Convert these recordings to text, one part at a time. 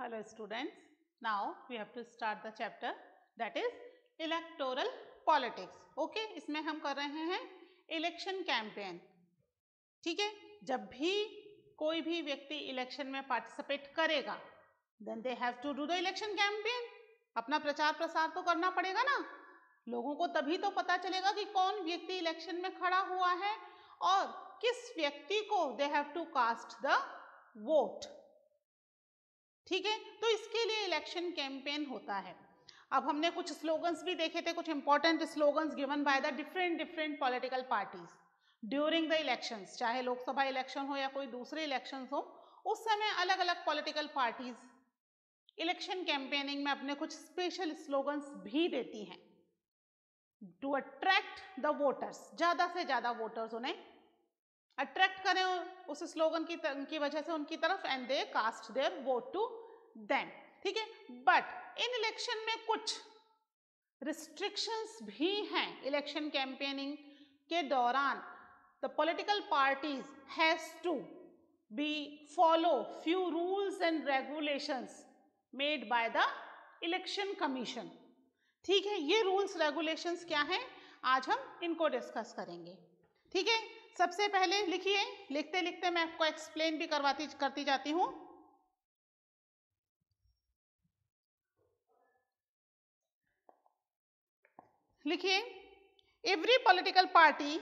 Hello students, now we have to start the chapter that is electoral politics. Okay, इसमें हम कर रहे हैं election campaign. ठीक है जब भी कोई भी व्यक्ति इलेक्शन में पार्टिसिपेट करेगा then they have to do the election campaign अपना प्रचार प्रसार तो करना पड़ेगा ना लोगों को तभी तो पता चलेगा कि कौन व्यक्ति इलेक्शन में खड़ा हुआ है और किस व्यक्ति को they have to cast the vote ठीक है तो इसके लिए इलेक्शन कैंपेन होता है अब हमने कुछ स्लोगन्स भी देखे थे कुछ important slogans given by the different different political parties during the elections चाहे लोकसभा इलेक्शन हो या कोई दूसरे इलेक्शंस हो उस समय अलग अलग पॉलिटिकल पार्टीज इलेक्शन कैंपेनिंग में अपने कुछ स्पेशल स्लोगन्स भी देती हैं टू अट्रैक्ट द वोटर्स ज़्यादा से ज़्यादा वोटर्स उन्हें अट्रैक्ट करें उस स्लोगन की, की वजह से उनकी तरफ and they cast their vote to them ठीक है बट इन इलेक्शन में कुछ रिस्ट्रिक्शंस भी हैं इलेक्शन कैंपेनिंग के दौरान the political parties has to be follow few rules and regulations made by the election commission ठीक है ये रूल्स रेगुलेशंस क्या हैं आज हम इनको डिस्कस करेंगे ठीक है सबसे पहले लिखिए लिखते लिखते मैं आपको एक्सप्लेन भी करवाती करती जाती हूँ लिखिए every political party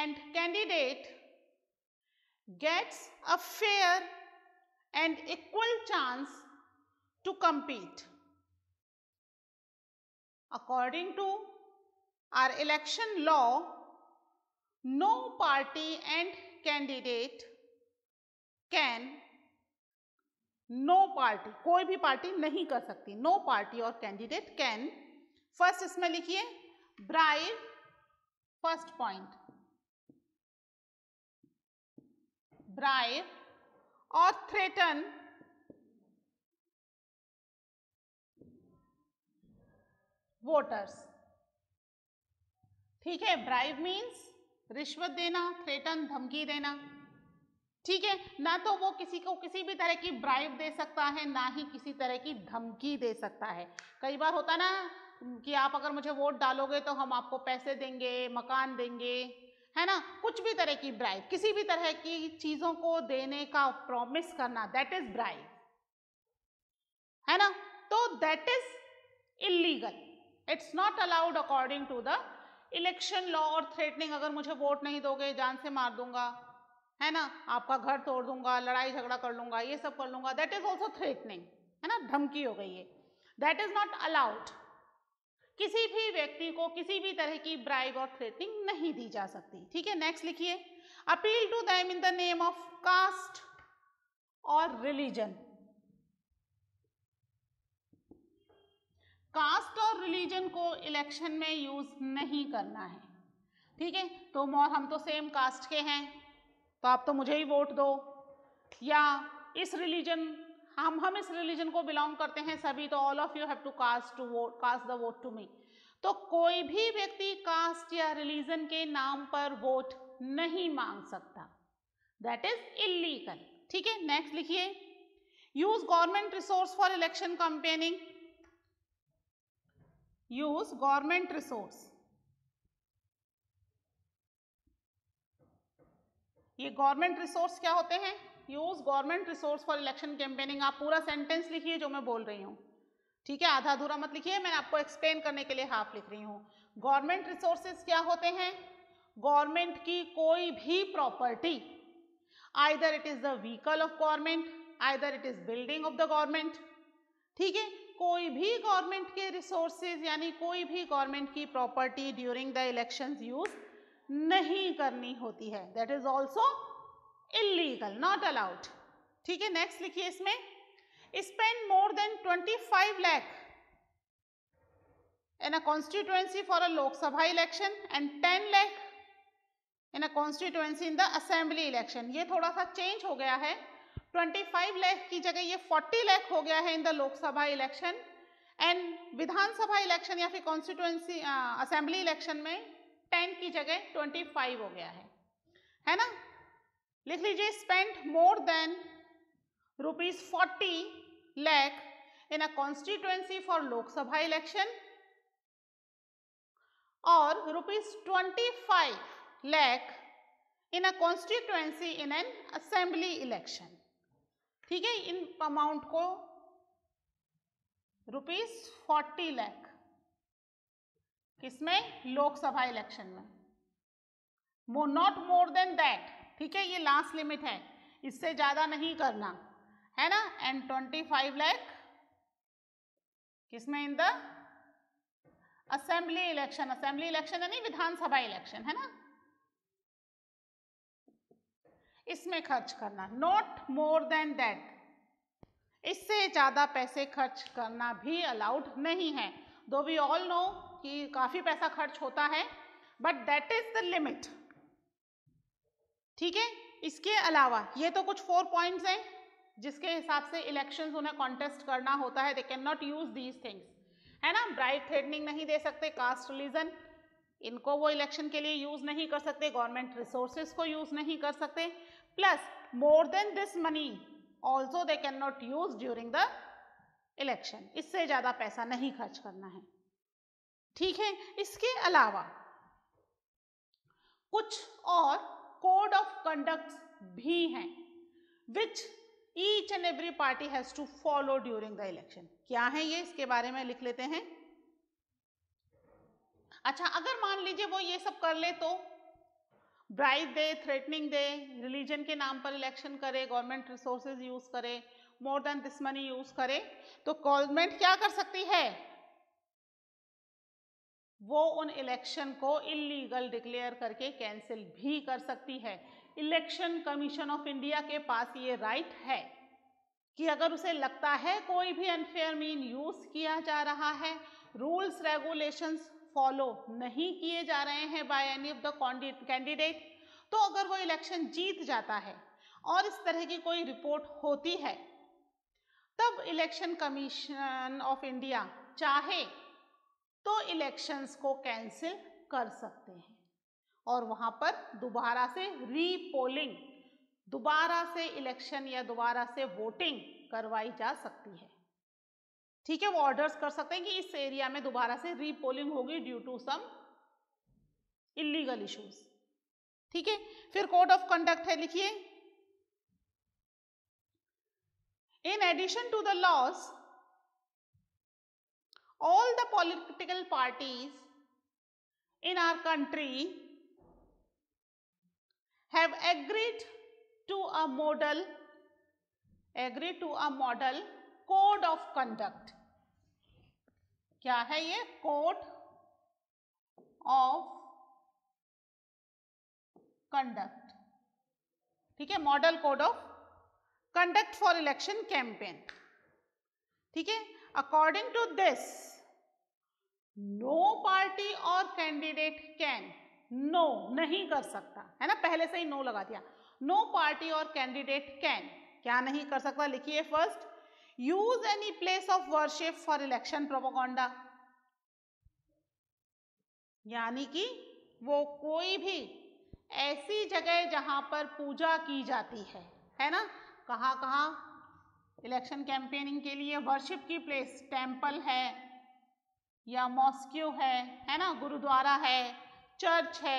and candidate gets a fair and equal chance to compete according to our election law no party and candidate can no party कोई भी पार्टी नहीं कर सकती नो पार्टी और कैंडिडेट कैन फर्स्ट इसमें लिखिए ब्राइड फर्स्ट पॉइंट ब्राइड और थ्रेटन वोटर्स ठीक है ब्राइव मीन्स रिश्वत देना थ्रेटन धमकी देना ठीक है ना तो वो किसी को किसी भी तरह की ब्राइब दे सकता है ना ही किसी तरह की धमकी दे सकता है कई बार होता ना कि आप अगर मुझे वोट डालोगे तो हम आपको पैसे देंगे मकान देंगे है ना कुछ भी तरह की ब्राइब किसी भी तरह की चीज़ों को देने का प्रॉमिस करना दैट इज ब्राइब है ना तो that is illegal it's not allowed according to the election law और थ्रेटनिंग अगर मुझे वोट नहीं दोगे जान से मार दूंगा है ना आपका घर तोड़ दूंगा लड़ाई झगड़ा कर लूंगा ये सब कर लूंगा दैट इज ऑल्सो थ्रेटनिंग है ना धमकी हो गई है दैट इज नॉट अलाउड किसी भी व्यक्ति को किसी भी तरह की ब्राइब और थ्रेटनिंग नहीं दी जा सकती ठीक है नेक्स्ट लिखिए appeal to them in the name of caste और रिलीजन कास्ट और रिलीजन को इलेक्शन में यूज नहीं करना है ठीक है तो मोर हम तो सेम कास्ट के हैं तो आप तो मुझे ही वोट दो या इस रिलीजन हम हम इस रिलीजन को बिलोंग करते हैं सभी तो all of you have to cast to vote cast the vote to me तो कोई भी व्यक्ति कास्ट या रिलीजन के नाम पर वोट नहीं मांग सकता दैट इज इलीगल ठीक है नेक्स्ट लिखिए use government resource for election campaigning use government resource ये गवर्नमेंट रिसोर्स क्या होते हैं use government resource for election campaigning आप पूरा सेंटेंस लिखिए जो मैं बोल रही हूँ ठीक है आधा अधूरा मत लिखिए मैं आपको एक्सप्लेन करने के लिए हाफ लिख रही हूँ गवर्नमेंट रिसोर्सेज क्या होते हैं गवर्नमेंट की कोई भी property either it is the vehicle of government either it is building of the government ठीक है कोई भी गवर्नमेंट के रिसोर्सेज यानी कोई भी गवर्नमेंट की property during the elections use नहीं करनी होती है that is also illegal not allowed ठीक है नेक्स्ट लिखिए इसमें spend more than twenty five lakh in a constituency for a Lok Sabha election and and 10 lakh in a constituency in the assembly ये थोड़ा सा चेंज हो गया है 25 लैख की जगह ये 40 लैख हो गया है in the Lok Sabha election and Vidhan Sabha election या फिर कॉन्स्टिट्युएंसी असेंबली इलेक्शन में टेन की जगह ट्वेंटी फाइव हो गया है है ना लिख लीजिए spent more than rupees forty lakh in a constituency for Lok Sabha election और rupees twenty five lakh in a constituency in an assembly election ठीक है इन अमाउंट को रुपीज फोर्टी लैख किसमें लोकसभा इलेक्शन में मो नॉट मोर देन दैट ठीक है ये लास्ट लिमिट है इससे ज़्यादा नहीं करना है ना एंड ट्वेंटी फाइव लैख किसमें in the assembly election assembly election यानी विधानसभा इलेक्शन है ना इसमें खर्च करना नॉट मोर देन दैट इससे ज़्यादा पैसे खर्च करना भी अलाउड नहीं है दो वी ऑल नो कि काफ़ी पैसा खर्च होता है but that is the limit ठीक है इसके अलावा ये तो कुछ फोर पॉइंट्स हैं जिसके हिसाब से इलेक्शन उन्हें कॉन्टेस्ट करना होता है they can not use these things है ना ब्राइट थ्रेडनिंग नहीं दे सकते कास्ट रिलीजन इनको वो इलेक्शन के लिए यूज़ नहीं कर सकते गवर्नमेंट रिसोर्सेज को यूज़ नहीं कर सकते plus more than this money also they can not use during the election इससे ज़्यादा पैसा नहीं खर्च करना है ठीक है इसके अलावा कुछ और कोड ऑफ कंडक्ट भी हैं which each and every party has to follow during the election क्या है ये इसके बारे में लिख लेते हैं अच्छा अगर मान लीजिए वो ये सब कर ले तो ब्राइब दे थ्रेटनिंग दे रिलीजन के नाम पर इलेक्शन करे गवर्नमेंट रिसोर्सेज यूज करे more than this money use करे तो गवर्नमेंट क्या कर सकती है वो उन इलेक्शन को इलीगल डिक्लेयर करके कैंसिल भी कर सकती है इलेक्शन कमीशन ऑफ इंडिया के पास ये राइट है कि अगर उसे लगता है कोई भी अनफेयर मीन यूज़ किया जा रहा है रूल्स रेगुलेशंस फॉलो नहीं किए जा रहे हैं by any of the candidate तो अगर वो इलेक्शन जीत जाता है और इस तरह की कोई रिपोर्ट होती है तब इलेक्शन कमीशन ऑफ इंडिया चाहे तो इलेक्शंस को कैंसिल कर सकते हैं और वहाँ पर दोबारा से रीपोलिंग दोबारा से इलेक्शन या दोबारा से वोटिंग करवाई जा सकती है ठीक है वो ऑर्डर्स कर सकते हैं कि इस एरिया में दोबारा से रीपोलिंग होगी due to some illegal issues ठीक है फिर कोड ऑफ कंडक्ट है लिखिए in addition to the laws all the political parties in our country have agreed to a model agreed to a model code of conduct kya hai ye code of conduct ठीक है model code of conduct for election campaign ठीक है according to this no party or candidate can no नहीं कर सकता है ना पहले से ही नो लगा दिया नो पार्टी और कैंडिडेट कैन क्या नहीं कर सकता लिखिए first use any place of worship for election propaganda यानी कि वो कोई भी ऐसी जगह जहां पर पूजा की जाती है है ना कहां कहां इलेक्शन कैंपेनिंग के लिए वर्शिप की प्लेस टेम्पल है या मॉस्क्यू है है ना गुरुद्वारा है चर्च है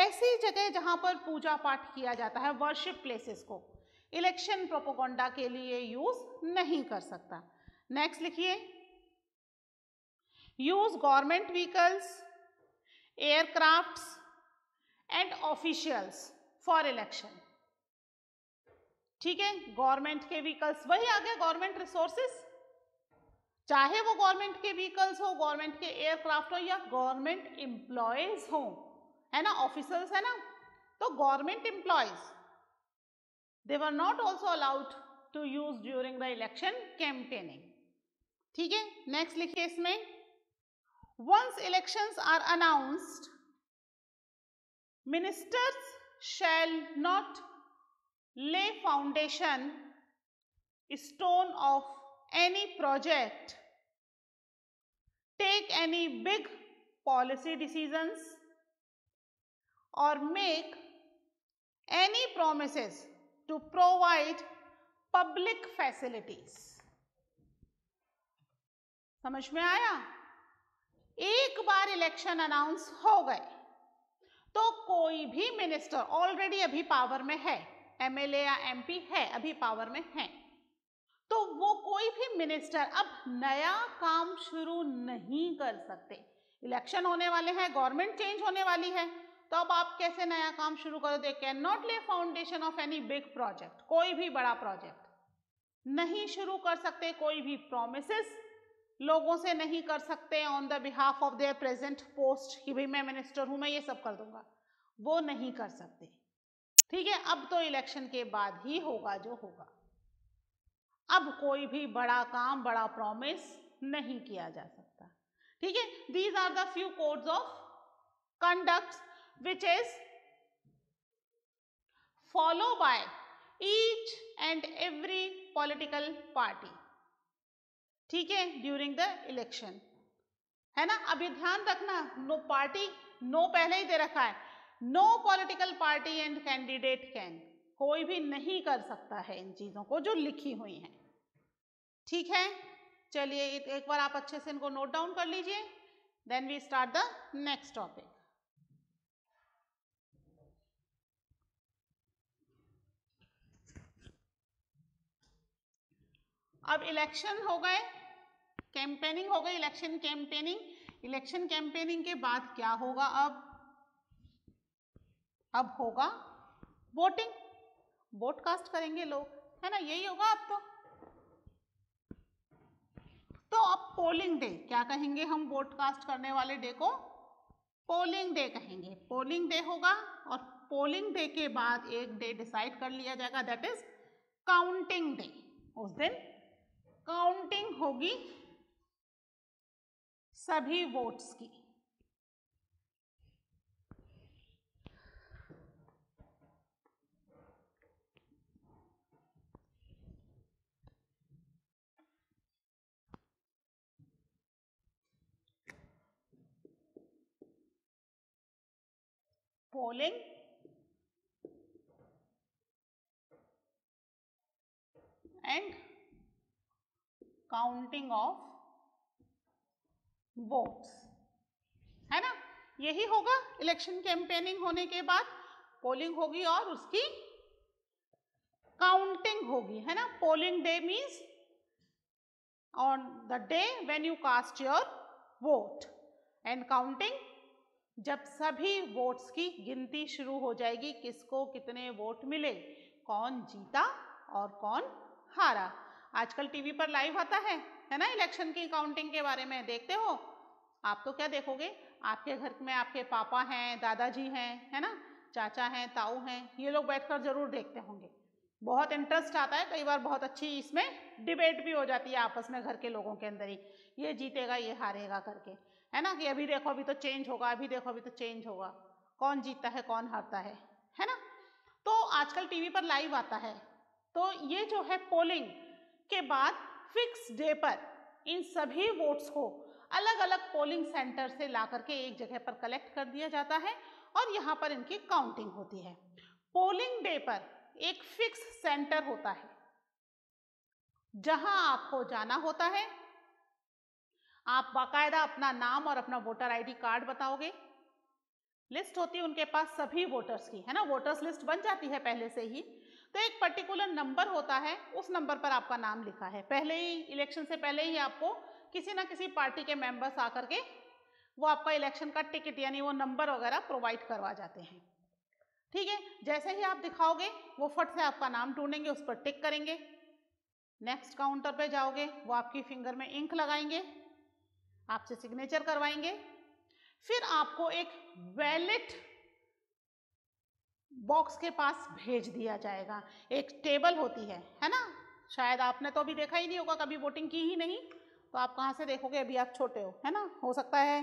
ऐसी जगह जहाँ पर पूजा पाठ किया जाता है वर्शिप प्लेसेस को इलेक्शन प्रोपोगंडा के लिए यूज़ नहीं कर सकता नेक्स्ट लिखिए use government vehicles aircrafts and officials for election ठीक है गवर्नमेंट के व्हीकल्स वही आ गया गवर्नमेंट रिसोर्सेस चाहे वो गवर्नमेंट के व्हीकल्स हो गवर्नमेंट के एयरक्राफ्ट हो या गवर्नमेंट इंप्लॉयज हो है ना ऑफिसर्स है ना तो government employees they were not also allowed to use during the election campaigning ठीक है नेक्स्ट लिखिए इसमें once election are announced ministers shall not lay foundation stone of any project take any big policy decisions or make any promises to provide public facilities समझ में आया एक बार election announce हो गए तो कोई भी मिनिस्टर ऑलरेडी अभी पावर में है एमएलए या एमपी है अभी पावर में है तो वो कोई भी मिनिस्टर अब नया काम शुरू नहीं कर सकते इलेक्शन होने वाले हैं गवर्नमेंट चेंज होने वाली है तो अब आप कैसे नया काम शुरू करो they can not lay foundation of any big project कोई भी बड़ा प्रोजेक्ट नहीं शुरू कर सकते कोई भी प्रोमिस लोगों से नहीं कर सकते on the behalf of their present post कि भाई मैं मिनिस्टर हूं मैं ये सब कर दूंगा वो नहीं कर सकते ठीक है अब तो इलेक्शन के बाद ही होगा जो होगा अब कोई भी बड़ा काम बड़ा प्रॉमिस नहीं किया जा सकता ठीक है these are the few codes of conduct which is follow by each and every political party ठीक है ड्यूरिंग द इलेक्शन है ना अभी ध्यान रखना नो पार्टी नो पहले ही दे रखा है no political party and candidate can कोई भी नहीं कर सकता है इन चीज़ों को जो लिखी हुई हैं ठीक है चलिए एक बार आप अच्छे से इनको नोट डाउन कर लीजिए then we start the next topic अब इलेक्शन हो गए कैंपेनिंग हो गई इलेक्शन कैंपेनिंग इलेक्शन कैंपेनिंग के बाद क्या होगा अब अब होगा वोटिंग वोट कास्ट करेंगे लोग है ना यही होगा अब तो तो अब पोलिंग डे क्या कहेंगे हम वोट कास्ट करने वाले डे को पोलिंग डे कहेंगे पोलिंग डे होगा और पोलिंग डे के बाद एक डे डिसाइड कर लिया जाएगा दैट इज काउंटिंग डे उस दिन काउंटिंग होगी सभी वोट्स की polling and counting of votes है ना यही होगा इलेक्शन कैंपेनिंग होने के बाद पोलिंग होगी और उसकी काउंटिंग होगी है ना polling day means on the day when you cast your vote and counting जब सभी वोट्स की गिनती शुरू हो जाएगी किसको कितने वोट मिले कौन जीता और कौन हारा आजकल टीवी पर लाइव आता है है ना इलेक्शन की काउंटिंग के बारे में देखते हो आप तो क्या देखोगे आपके घर में आपके पापा हैं दादाजी हैं है ना चाचा हैं ताऊ हैं ये लोग बैठकर जरूर देखते होंगे बहुत इंटरेस्ट आता है कई बार बहुत अच्छी इसमें डिबेट भी हो जाती है आपस में घर के लोगों के अंदर ही ये जीतेगा ये हारेगा करके है ना कि अभी देखो अभी तो चेंज होगा अभी देखो अभी तो चेंज होगा कौन जीतता है कौन हारता है है ना तो आजकल टीवी पर लाइव आता है तो ये जो है पोलिंग के बाद फिक्स डे पर इन सभी वोट्स को अलग अलग पोलिंग सेंटर से ला करके एक जगह पर कलेक्ट कर दिया जाता है और यहाँ पर इनकी काउंटिंग होती है पोलिंग डे पर एक फिक्स सेंटर होता है जहां आपको जाना होता है आप बाकायदा अपना नाम और अपना वोटर आईडी कार्ड बताओगे लिस्ट होती है उनके पास सभी वोटर्स की है ना वोटर्स लिस्ट बन जाती है पहले से ही तो एक पर्टिकुलर नंबर होता है उस नंबर पर आपका नाम लिखा है पहले ही इलेक्शन से पहले ही आपको किसी ना किसी पार्टी के मेंबर्स आकर के वो आपका इलेक्शन का टिकट यानी वो नंबर वगैरह प्रोवाइड करवा जाते हैं ठीक है जैसे ही आप दिखाओगे वो फट से आपका नाम ढूंढेंगे उस पर टिक करेंगे नेक्स्ट काउंटर पे जाओगे वो आपकी फिंगर में इंक लगाएंगे आपसे सिग्नेचर करवाएंगे फिर आपको एक वैलिड बॉक्स के पास भेज दिया जाएगा एक टेबल होती है है ना शायद आपने तो अभी देखा ही नहीं होगा कभी वोटिंग की ही नहीं तो आप कहाँ से देखोगे अभी आप छोटे हो है ना हो सकता है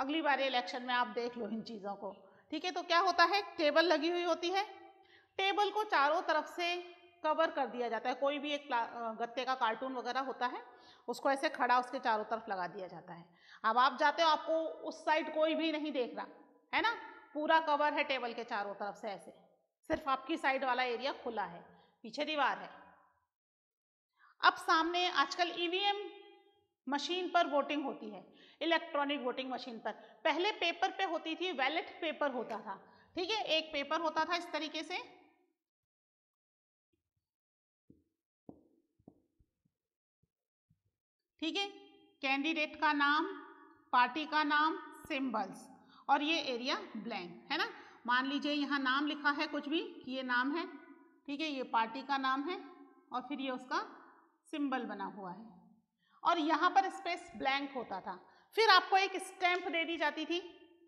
अगली बार इलेक्शन में आप देख लो इन चीज़ों को ठीक है तो क्या होता है टेबल लगी हुई होती है टेबल को चारों तरफ से कवर कर दिया जाता है कोई भी एक गत्ते का कार्टून वगैरह होता है उसको ऐसे खड़ा उसके चारों तरफ लगा दिया जाता है अब आप जाते हो आपको उस साइड कोई भी नहीं देख रहा है ना पूरा कवर है टेबल के चारों तरफ से ऐसे सिर्फ आपकी साइड वाला एरिया खुला है पीछे दीवार है अब सामने आजकल ईवीएम मशीन पर वोटिंग होती है इलेक्ट्रॉनिक वोटिंग मशीन पर पहले पेपर पे होती थी वैलेट पेपर होता था ठीक है एक पेपर होता था इस तरीके से ठीक है कैंडिडेट का नाम पार्टी का नाम सिंबल्स और ये एरिया ब्लैंक है ना मान लीजिए यहाँ नाम लिखा है कुछ भी कि ये नाम है ठीक है ये पार्टी का नाम है और फिर ये उसका सिंबल बना हुआ है और यहाँ पर स्पेस ब्लैंक होता था फिर आपको एक स्टैंप दे दी जाती थी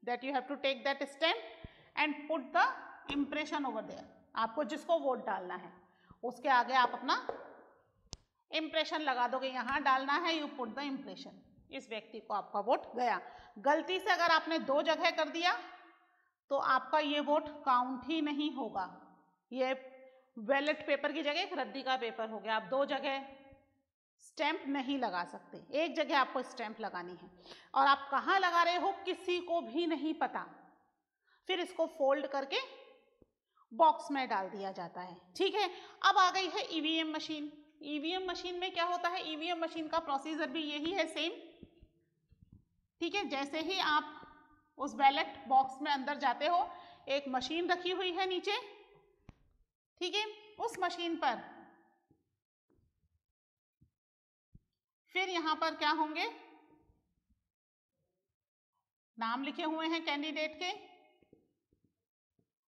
that you have to take that stamp and put the impression over there आपको जिसको वोट डालना है उसके आगे आप अपना इम्प्रेशन लगा दोगे यहाँ डालना है यू पुट द इम्प्रेशन इस व्यक्ति को आपका वोट गया गलती से अगर आपने दो जगह कर दिया तो आपका ये वोट काउंट ही नहीं होगा ये वैलेट पेपर की जगह एक रद्दी का पेपर हो गया आप दो जगह स्टैंप नहीं लगा सकते एक जगह आपको स्टैंप लगानी है और आप कहाँ लगा रहे हो किसी को भी नहीं पता फिर इसको फोल्ड करके बॉक्स में डाल दिया जाता है ठीक है अब आ गई है EVM e machine EVM e machine में क्या होता है ईवीएम e मशीन का प्रोसीजर भी यही है सेम ठीक है जैसे ही आप उस बैलेट बॉक्स में अंदर जाते हो एक मशीन रखी हुई है नीचे ठीक है उस मशीन पर फिर यहां पर क्या होंगे नाम लिखे हुए हैं कैंडिडेट के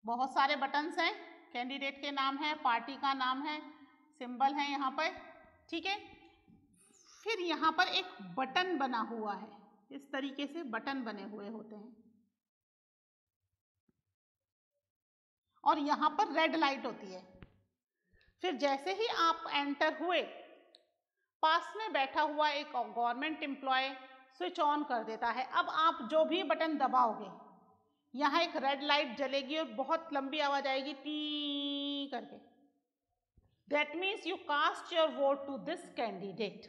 बहुत सारे बटन्स हैं कैंडिडेट के नाम है पार्टी का नाम है सिंबल है यहाँ पर ठीक है फिर यहाँ पर एक बटन बना हुआ है इस तरीके से बटन बने हुए होते हैं और यहाँ पर रेड लाइट होती है फिर जैसे ही आप एंटर हुए पास में बैठा हुआ एक गवर्नमेंट एम्प्लॉय स्विच ऑन कर देता है अब आप जो भी बटन दबाओगे यहाँ एक रेड लाइट जलेगी और बहुत लंबी आवाज आएगी टी करके that means you cast your vote to this candidate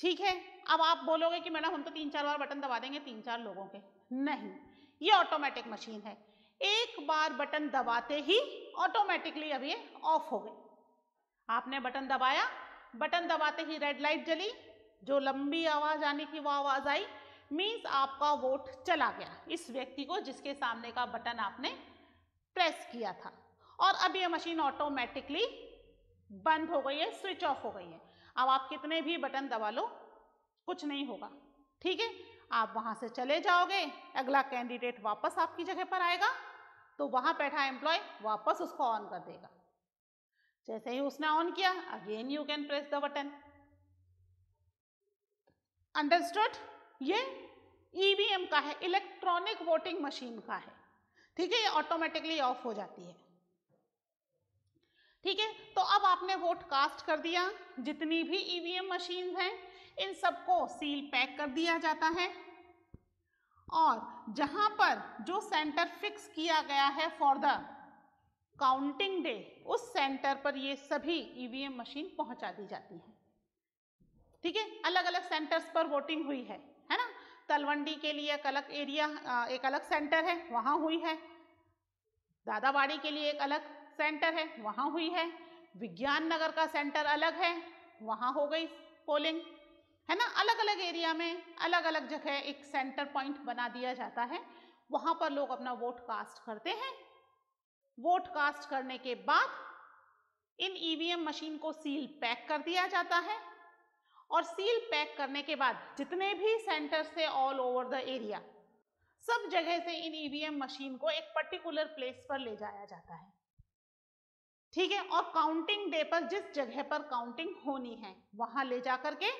ठीक है अब आप बोलोगे कि मैडम हम तो तीन चार बार बटन दबा देंगे तीन चार लोगों के नहीं ये ऑटोमेटिक मशीन है एक बार बटन दबाते ही ऑटोमेटिकली अब ये ऑफ हो गई आपने बटन दबाया बटन दबाते ही रेड लाइट जली जो लंबी आवाज आने की वो आवाज आई मीन्स आपका वोट चला गया इस व्यक्ति को जिसके सामने का बटन आपने प्रेस किया था और अब ये मशीन ऑटोमेटिकली बंद हो गई है स्विच ऑफ हो गई है अब आप कितने भी बटन दबा लो कुछ नहीं होगा ठीक है आप वहां से चले जाओगे अगला कैंडिडेट वापस आपकी जगह पर आएगा तो वहां बैठा एम्प्लॉय वापस उसको ऑन कर देगा जैसे ही उसने ऑन किया again you can press the button understood ये ईवीएम e का है इलेक्ट्रॉनिक वोटिंग मशीन का है ठीक है ये ऑटोमेटिकली ऑफ हो जाती है ठीक है तो अब आपने वोट कास्ट कर दिया जितनी भी ईवीएम e मशीन हैं इन सबको सील पैक कर दिया जाता है और जहां पर जो सेंटर फिक्स किया गया है फॉर द काउंटिंग डे उस सेंटर पर ये सभी ईवीएम e मशीन पहुंचा दी जाती है ठीक है अलग अलग सेंटर्स पर वोटिंग हुई है तलवंडी के लिए एक अलग एरिया एक अलग सेंटर है वहाँ हुई है दादाबाड़ी के लिए एक अलग सेंटर है वहाँ हुई है विज्ञान नगर का सेंटर अलग है वहाँ हो गई पोलिंग है ना अलग अलग एरिया में अलग अलग जगह एक सेंटर पॉइंट बना दिया जाता है वहाँ पर लोग अपना वोट कास्ट करते हैं वोट कास्ट करने के बाद इन ईवीएम e मशीन को सील पैक कर दिया जाता है और सील पैक करने के बाद जितने भी सेंटर्स थे ऑल ओवर द एरिया सब जगह से इन ईवीएम e मशीन को एक पर्टिकुलर प्लेस पर ले जाया जाता है ठीक है और काउंटिंग डे पर जिस जगह पर काउंटिंग होनी है वहां ले जाकर के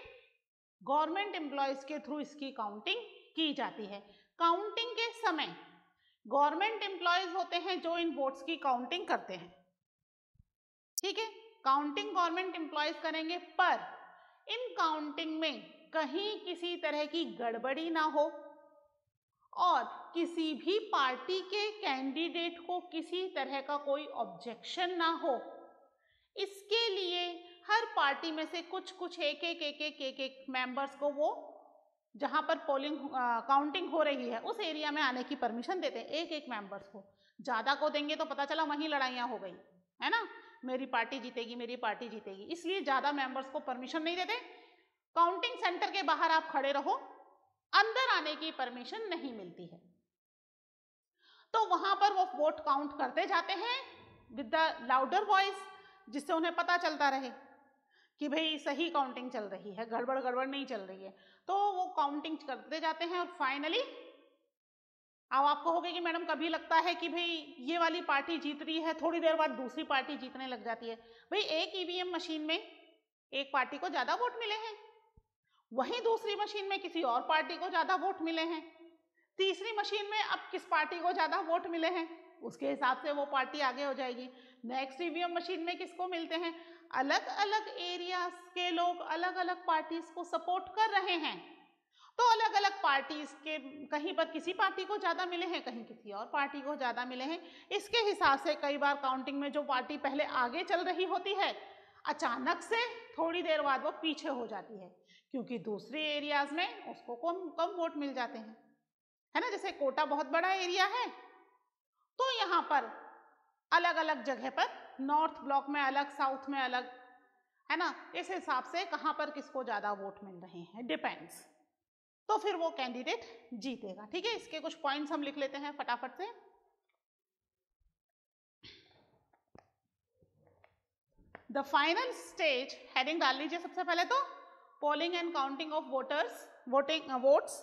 गवर्नमेंट एम्प्लॉयज के थ्रू इसकी काउंटिंग की जाती है काउंटिंग के समय गवर्नमेंट एम्प्लॉयज होते हैं जो इन वोट्स की काउंटिंग करते हैं ठीक है काउंटिंग गवर्नमेंट एम्प्लॉयज करेंगे पर इन काउंटिंग में कहीं किसी तरह की गड़बड़ी ना हो और किसी भी पार्टी के कैंडिडेट को किसी तरह का कोई ऑब्जेक्शन ना हो इसके लिए हर पार्टी में से कुछ कुछ एक एक एक एक एक एक मेंबर्स को वो जहाँ पर पोलिंग काउंटिंग हो रही है उस एरिया में आने की परमिशन देते हैं एक एक मेंबर्स को ज़्यादा को देंगे तो पता चला वहीं लड़ाइयाँ हो गई है ना मेरी पार्टी जीतेगी मेरी पार्टी जीतेगी इसलिए ज़्यादा मेंबर्स को परमिशन नहीं देते काउंटिंग सेंटर के बाहर आप खड़े रहो अंदर आने की परमिशन नहीं मिलती है तो वहां पर वो वोट काउंट करते जाते हैं विद द लाउडर वॉइस जिससे उन्हें पता चलता रहे कि भाई सही काउंटिंग चल रही है गड़बड़ गड़बड़ नहीं चल रही है तो वो काउंटिंग करते जाते हैं और फाइनली अब आपको होगा कि मैडम कभी लगता है कि भाई ये वाली पार्टी जीत रही है थोड़ी देर बाद दूसरी पार्टी जीतने लग जाती है भाई एक ईवीएम e मशीन में एक पार्टी को ज़्यादा वोट मिले हैं वहीं दूसरी मशीन में किसी और पार्टी को ज़्यादा वोट मिले हैं तीसरी मशीन में अब किस पार्टी को ज़्यादा वोट मिले हैं उसके हिसाब से वो पार्टी आगे हो जाएगी नेक्स्ट ईवीएम मशीन में किसको मिलते हैं अलग अलग एरियाज के लोग अलग अलग पार्टीज को सपोर्ट कर रहे हैं तो अलग अलग पार्टी के कहीं पर किसी पार्टी को ज़्यादा मिले हैं कहीं किसी और पार्टी को ज़्यादा मिले हैं इसके हिसाब से कई बार काउंटिंग में जो पार्टी पहले आगे चल रही होती है अचानक से थोड़ी देर बाद वो पीछे हो जाती है क्योंकि दूसरे एरियाज में उसको कम कम वोट मिल जाते हैं है ना जैसे कोटा बहुत बड़ा एरिया है तो यहाँ पर अलग अलग जगह पर नॉर्थ ब्लॉक में अलग साउथ में अलग है ना इस हिसाब से कहाँ पर किसको ज़्यादा वोट मिल रहे हैं डिपेंड्स तो फिर वो कैंडिडेट जीतेगा ठीक है इसके कुछ पॉइंट्स हम लिख लेते हैं फटाफट से द फाइनल स्टेज हेडिंग डाल लीजिए सबसे पहले तो polling and counting of voters voting votes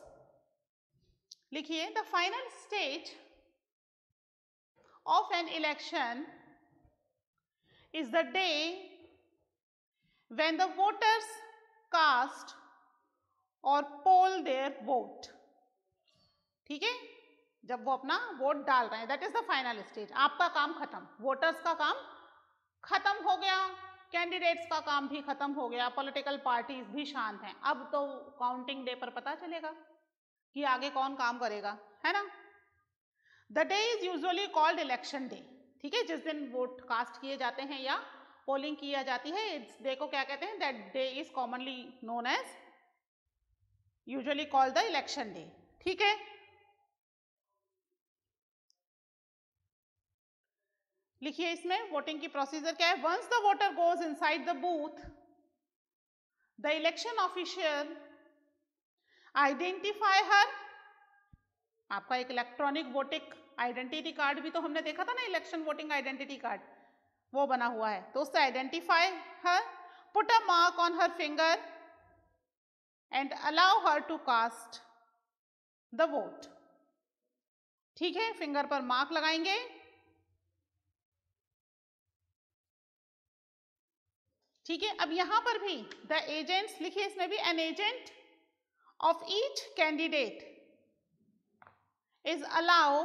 लिखिए the final stage of an election is the day when the voters cast और पोल देयर वोट ठीक है जब वो अपना वोट डाल रहे हैं that is the final stage आपका काम खत्म वोटर्स का काम खत्म हो गया कैंडिडेट्स का काम भी खत्म हो गया पॉलिटिकल पार्टीज भी शांत हैं अब तो काउंटिंग डे पर पता चलेगा कि आगे कौन काम करेगा है ना the day is usually called election day ठीक है जिस दिन वोट कास्ट किए जाते हैं या पोलिंग किया जाती है इस डे को क्या कहते हैं that day is commonly known as usually call the election day ठीक है लिखिए इसमें वोटिंग की प्रोसीजर क्या है once the voter goes inside the booth the election official identify her आपका एक इलेक्ट्रॉनिक वोटिंग आइडेंटिटी कार्ड भी तो हमने देखा था ना इलेक्शन वोटिंग आइडेंटिटी कार्ड वो बना हुआ है तो उससे identify her put a mark on her finger and allow her to cast the vote ठीक है फिंगर पर मार्क लगाएंगे ठीक है अब यहां पर भी द एजेंट लिखिए इसमें भी an agent of each candidate is allow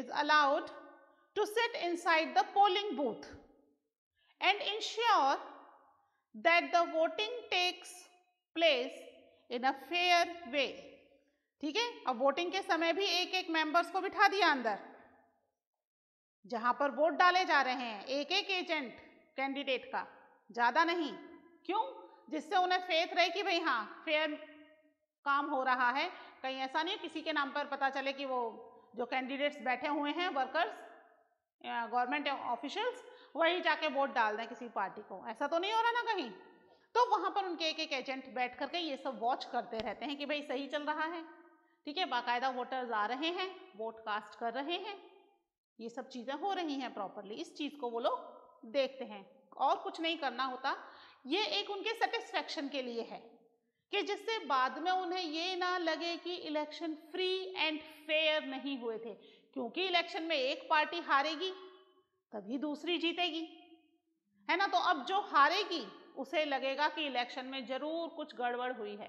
is allowed to set inside the polling booth and ensure that the voting takes place in a fair way ठीक है अब वोटिंग के समय भी एक एक मेंबर्स को बिठा दिया अंदर जहां पर वोट डाले जा रहे हैं एक एक एजेंट कैंडिडेट का ज्यादा नहीं क्यों जिससे उन्हें फेथ रहे कि भाई हाँ फेयर काम हो रहा है कहीं ऐसा नहीं किसी के नाम पर पता चले कि वो जो कैंडिडेट्स बैठे हुए हैं वर्कर्स गवर्नमेंट ऑफिशियल्स वही जाके वोट डाल दें किसी पार्टी को ऐसा तो नहीं हो रहा ना कहीं तो वहाँ पर उनके एक एक एजेंट बैठ करके ये सब वॉच करते रहते हैं कि भाई सही चल रहा है ठीक है बाकायदा वोटर्स आ रहे हैं वोट कास्ट कर रहे हैं ये सब चीज़ें हो रही हैं प्रॉपरली इस चीज़ को वो लोग देखते हैं और कुछ नहीं करना होता ये एक उनके सेटिस्फेक्शन के लिए है कि जिससे बाद में उन्हें ये ना लगे कि इलेक्शन फ्री एंड फेयर नहीं हुए थे क्योंकि इलेक्शन में एक पार्टी हारेगी तभी दूसरी जीतेगी है ना तो अब जो हारेगी उसे लगेगा कि इलेक्शन में जरूर कुछ गड़बड़ हुई है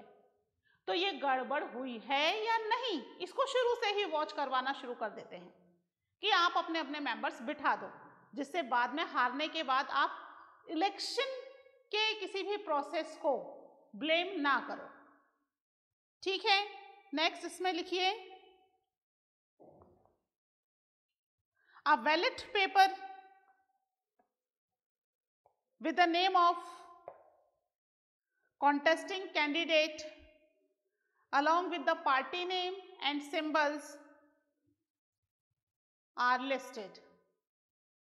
तो ये गड़बड़ हुई है या नहीं इसको शुरू से ही वॉच करवाना शुरू कर देते हैं कि आप अपने अपने मेंबर्स बिठा दो जिससे बाद में हारने के बाद आप इलेक्शन के किसी भी प्रोसेस को ब्लेम ना करो ठीक है नेक्स्ट इसमें लिखिए a ballot paper with the name of contesting candidate along with the party name and symbols are listed.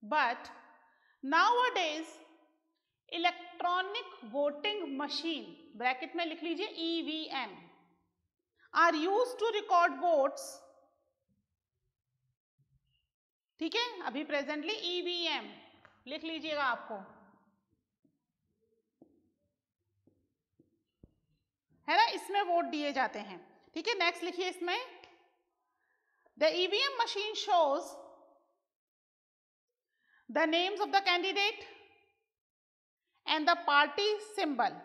But nowadays electronic voting machine bracket mein likh lijiye evm are used to record votes ठीक है अभी presently EVM लिख लीजिएगा आपको है ना इसमें vote दिए जाते हैं ठीक है नेक्स्ट लिखिए इसमें the EVM machine shows the names of the candidate and the party symbol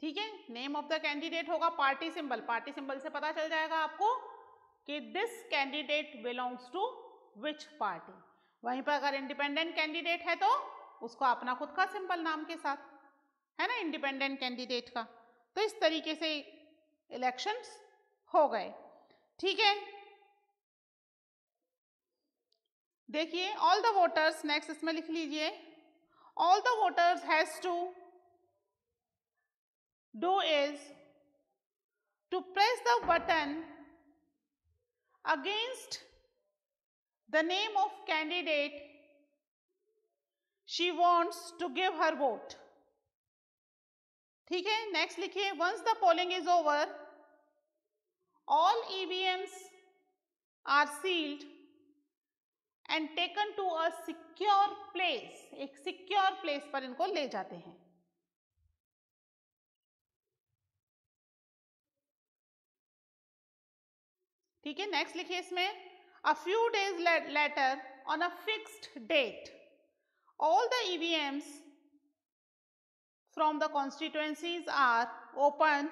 ठीक है नेम ऑफ द कैंडिडेट होगा पार्टी सिंबल पार्टी सिंबल से पता चल जाएगा आपको कि this candidate belongs to which party वहीं पर अगर इंडिपेंडेंट कैंडिडेट है तो उसको अपना खुद का सिंपल नाम के साथ है ना इंडिपेंडेंट कैंडिडेट का तो इस तरीके से इलेक्शंस हो गए ठीक है देखिए ऑल द वोटर्स नेक्स्ट इसमें लिख लीजिए all the voters has to do is to press the button against the name of candidate she wants to give her vote ठीक है नेक्स्ट लिखिए once the polling is over all EVMs are sealed and taken to a secure place एक secure place पर इनको ले जाते हैं ठीक है नेक्स्ट लिखिए इसमें a few days later on a fixed date All the EVMs from the constituencies are opened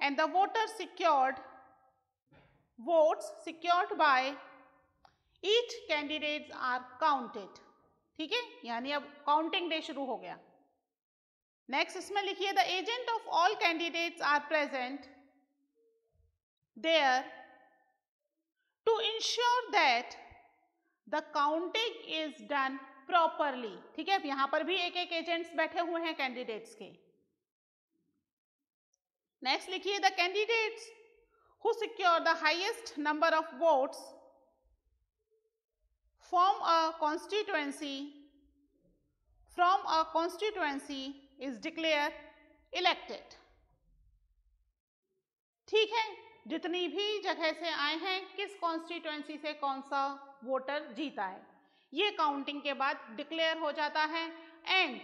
and the voters secured votes secured by each candidates are counted ठीक है यानी अब काउंटिंग डे शुरू हो गया नेक्स्ट इसमें लिखिए the agent of all candidates are present there to ensure that the counting is done properly ठीक है यहां पर भी एक एक एजेंट्स बैठे हुए हैं कैंडिडेट्स के नेक्स्ट लिखिए the candidates who secure the highest number of vote from a constituency from a constituency is declare elected ठीक है जितनी भी जगह से आए हैं किस कॉन्स्टिट्युएंसी से कौन सा वोटर जीता है ये काउंटिंग के बाद डिक्लेयर हो जाता है and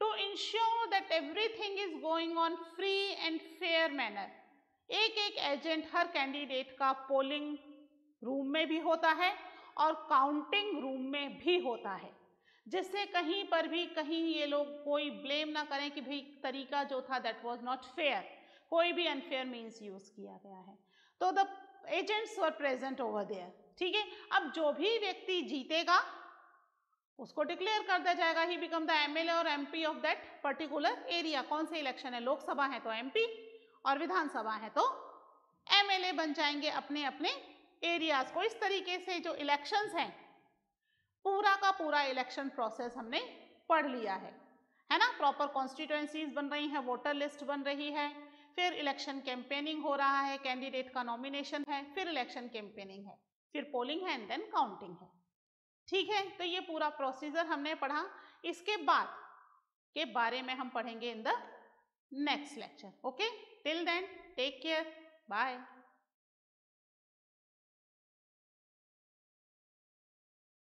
to ensure that everything is going on free and fair manner एक एक एजेंट हर कैंडिडेट का पोलिंग रूम में भी होता है और काउंटिंग रूम में भी होता है जिससे कहीं पर भी कहीं ये लोग कोई ब्लेम ना करें कि भाई तरीका जो था दैट वाज नॉट फेयर कोई भी अनफेयर मीन्स यूज़ किया गया है तो the agents were present over there ठीक है अब जो भी व्यक्ति जीतेगा उसको डिक्लेयर कर दिया जाएगा ही बिकम द एमएलए और MP of that particular area कौन से इलेक्शन है लोकसभा है तो एमपी और विधानसभा है तो एमएलए बन जाएंगे अपने अपने एरियाज को इस तरीके से जो इलेक्शंस हैं पूरा का पूरा इलेक्शन प्रोसेस हमने पढ़ लिया है है ना प्रॉपर कॉन्स्टिट्यूंसीज बन रही हैं वोटर लिस्ट बन रही है फिर इलेक्शन कैंपेनिंग हो रहा है कैंडिडेट का नॉमिनेशन है फिर इलेक्शन कैंपेनिंग है फिर पोलिंग है एंड देन काउंटिंग है ठीक है तो ये पूरा प्रोसीजर हमने पढ़ा इसके बाद के बारे में हम पढ़ेंगे in the next lecture okay till then take care bye